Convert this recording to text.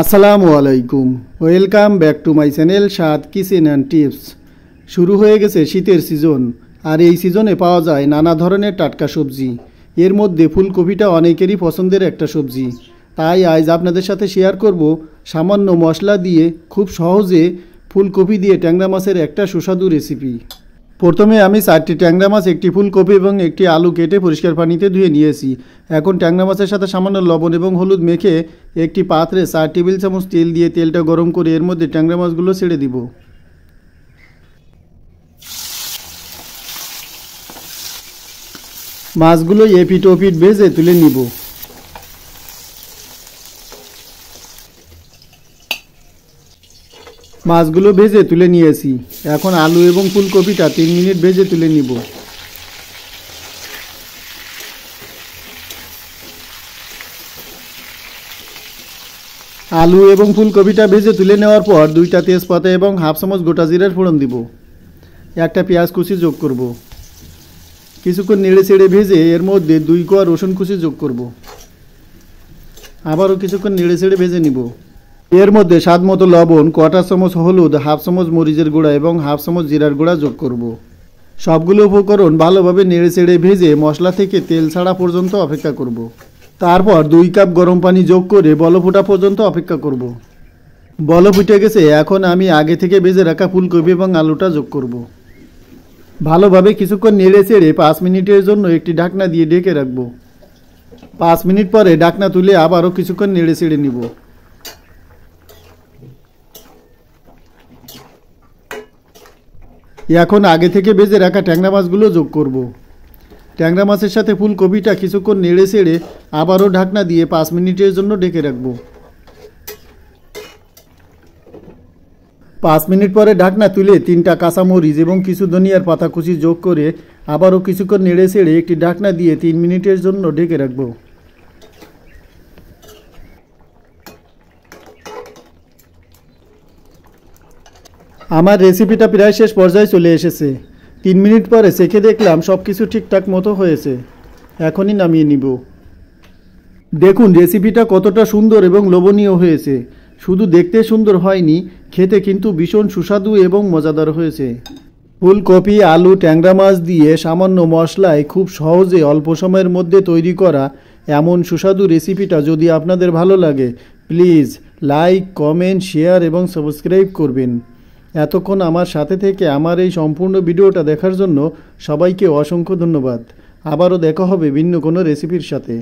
আসসালামু আলাইকুম welcome back to my channel সাত কিচেন অ্যান্ড টিপস শুরু হয়ে গেছে শীতের সিজন আর এই সিজনে পাওয়া যায় নানা ধরনের টাটকা সবজি এর মধ্যে ফুলকপিটা অনেকেরই পছন্দের একটা সবজি তাই আজ আপনাদের সাথে শেয়ার করব সামান্য মশলা দিয়ে খুব সহজে ফুলকপি দিয়ে ট্যাংরা মাছের একটা সুস্বাদু রেসিপি প্রথমে আমি চারটি ট্যাংরা মাছ একটি ফুলকপি এবং একটি আলু কেটে পরিষ্কার পানিতে ধুয়ে নিয়েছি এখন ট্যাংরা মাছের সাথে সামান্য লবণ এবং হলুদ মেখে একটি পাত্রে চার টেবিল চামচ তেল দিয়ে তেলটা গরম করে এর মধ্যে ট্যাংরা মাছগুলো ছেড়ে দিব মাছগুলো এপিট ওপিট ভেজে তুলে নিব মাছগুলো ভেজে তুলে নিয়েছি এখন আলু এবং ফুলকপিটা তিন মিনিট ভেজে তুলে নিব আলু এবং ফুলকপিটা ভেজে তুলে নেওয়ার পর দুইটা তেজপাতা এবং হাফ চামচ গোটা জিরার ফোড়ন দিব একটা পেঁয়াজ কুচি যোগ করব কিছুক্ষণ নেড়ে চেড়ে ভেজে এর মধ্যে দুই কোয়া রসুন কুচি যোগ করব আবারও কিছুক্ষণ নেড়ে চেড়ে ভেজে নিব এর মধ্যে স্বাদ মতো লবণ কটা চামচ হলুদ হাফ চামচ মরিচের গুঁড়া এবং হাফ চামচ জিরার গুঁড়া যোগ করব সবগুলো উপকরণ ভালোভাবে নেড়ে চেড়ে ভেজে মশলা থেকে তেল ছাড়া পর্যন্ত অপেক্ষা করব তারপর দুই কাপ গরম পানি যোগ করে বল ফোটা পর্যন্ত অপেক্ষা করব। বল ফুটে গেছে এখন আমি আগে থেকে বেজে রাখা ফুলকপি এবং আলুটা যোগ করব। ভালোভাবে কিছুক্ষণ নেড়ে চেড়ে পাঁচ মিনিটের জন্য একটি ঢাকনা দিয়ে ডেকে রাখব পাঁচ মিনিট পরে ঢাকনা তুলে আবারও কিছুক্ষণ নেড়ে চেড়ে নিব এখন আগে থেকে বেজে রাখা ট্যাংরা মাছগুলো যোগ করবো ট্যাংরা মাছের সাথে ফুলকপিটা কিছুক্ষণ নেড়ে সেড়ে আবারও ঢাকনা দিয়ে পাঁচ মিনিটের জন্য ডেকে রাখবো পাঁচ মিনিট পরে ঢাকনা তুলে তিনটা কাঁচামরিচ এবং কিছু ধনিয়ার পাতা কুচি যোগ করে আবারও কিছুক্ষণ নেড়ে সেড়ে একটি ঢাকনা দিয়ে তিন মিনিটের জন্য ডেকে রাখবো আমার রেসিপিটা প্রায় শেষ পর্যায়ে চলে এসেছে তিন মিনিট পরে চেখে দেখলাম সব কিছু ঠিকঠাক মতো হয়েছে এখনই নামিয়ে নিব দেখুন রেসিপিটা কতটা সুন্দর এবং লোভনীয় হয়েছে শুধু দেখতে সুন্দর হয়নি খেতে কিন্তু ভীষণ সুস্বাদু এবং মজাদার হয়েছে ফুলকপি আলু ট্যাংরা মাছ দিয়ে সামান্য মশলায় খুব সহজে অল্প সময়ের মধ্যে তৈরি করা এমন সুস্বাদু রেসিপিটা যদি আপনাদের ভালো লাগে প্লিজ লাইক কমেন্ট শেয়ার এবং সাবস্ক্রাইব করবেন এতক্ষণ আমার সাথে থেকে আমার এই সম্পূর্ণ ভিডিওটা দেখার জন্য সবাইকে অসংখ্য ধন্যবাদ আবারও দেখা হবে ভিন্ন কোনো রেসিপির সাথে